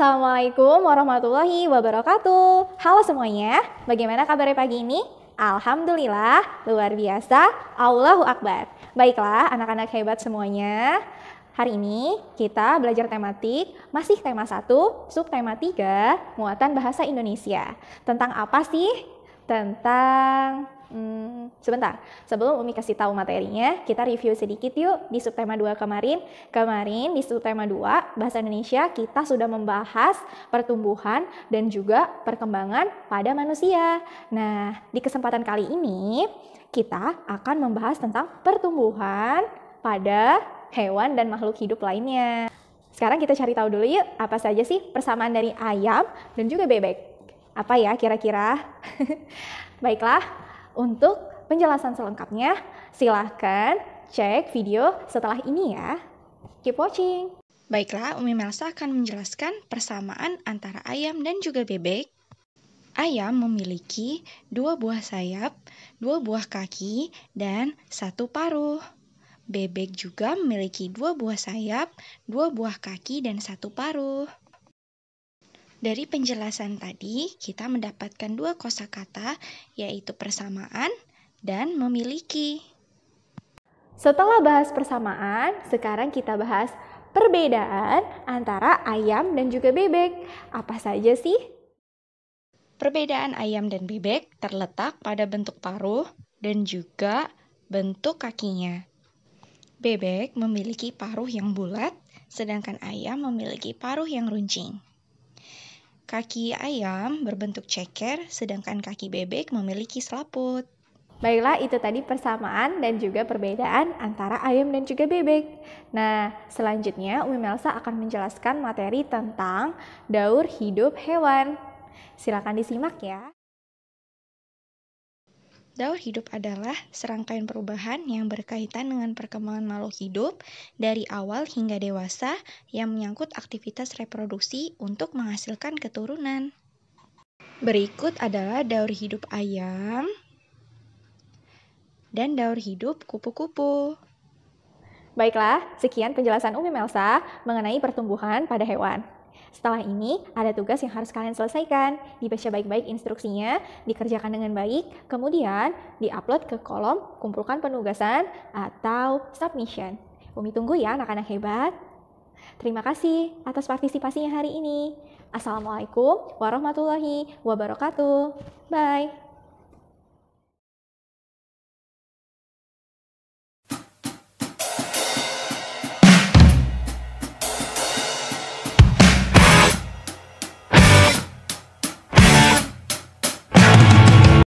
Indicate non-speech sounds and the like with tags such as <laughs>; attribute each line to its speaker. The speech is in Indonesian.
Speaker 1: Assalamualaikum warahmatullahi wabarakatuh. Halo semuanya, bagaimana kabarnya pagi ini? Alhamdulillah, luar biasa. Allahu Akbar. Baiklah, anak-anak hebat semuanya. Hari ini kita belajar tematik, masih tema 1, subtema 3, muatan bahasa Indonesia. Tentang apa sih tentang Hmm, sebentar, sebelum Umi kasih tahu materinya, kita review sedikit yuk di subtema 2 kemarin. Kemarin di subtema 2 Bahasa Indonesia kita sudah membahas pertumbuhan dan juga perkembangan pada manusia. Nah, di kesempatan kali ini kita akan membahas tentang pertumbuhan pada hewan dan makhluk hidup lainnya. Sekarang kita cari tahu dulu yuk apa saja sih persamaan dari ayam dan juga bebek. Apa ya kira-kira? <laughs> Baiklah, untuk penjelasan selengkapnya silahkan cek video setelah ini ya. Keep watching! Baiklah, Umi Melsa akan menjelaskan persamaan antara ayam dan juga bebek. Ayam memiliki dua buah sayap, dua buah kaki, dan satu paruh. Bebek juga memiliki dua buah sayap, dua buah kaki, dan satu paruh. Dari penjelasan tadi, kita mendapatkan dua kosakata yaitu persamaan dan memiliki. Setelah bahas persamaan, sekarang kita bahas perbedaan antara ayam dan juga bebek. Apa saja sih? Perbedaan ayam dan bebek terletak pada bentuk paruh dan juga bentuk kakinya. Bebek memiliki paruh yang bulat, sedangkan ayam memiliki paruh yang runcing. Kaki ayam berbentuk ceker, sedangkan kaki bebek memiliki selaput. Baiklah, itu tadi persamaan dan juga perbedaan antara ayam dan juga bebek. Nah, selanjutnya Umi Melsa akan menjelaskan materi tentang daur hidup hewan. Silakan disimak ya. Daur hidup adalah serangkaian perubahan yang berkaitan dengan perkembangan makhluk hidup dari awal hingga dewasa yang menyangkut aktivitas reproduksi untuk menghasilkan keturunan. Berikut adalah daur hidup ayam dan daur hidup kupu-kupu. Baiklah, sekian penjelasan Umi Melsa mengenai pertumbuhan pada hewan. Setelah ini, ada tugas yang harus kalian selesaikan. Dibaca baik-baik instruksinya, dikerjakan dengan baik, kemudian diupload ke kolom kumpulkan penugasan atau submission. Umi tunggu ya anak-anak hebat. Terima kasih atas partisipasinya hari ini. Assalamualaikum warahmatullahi wabarakatuh. Bye.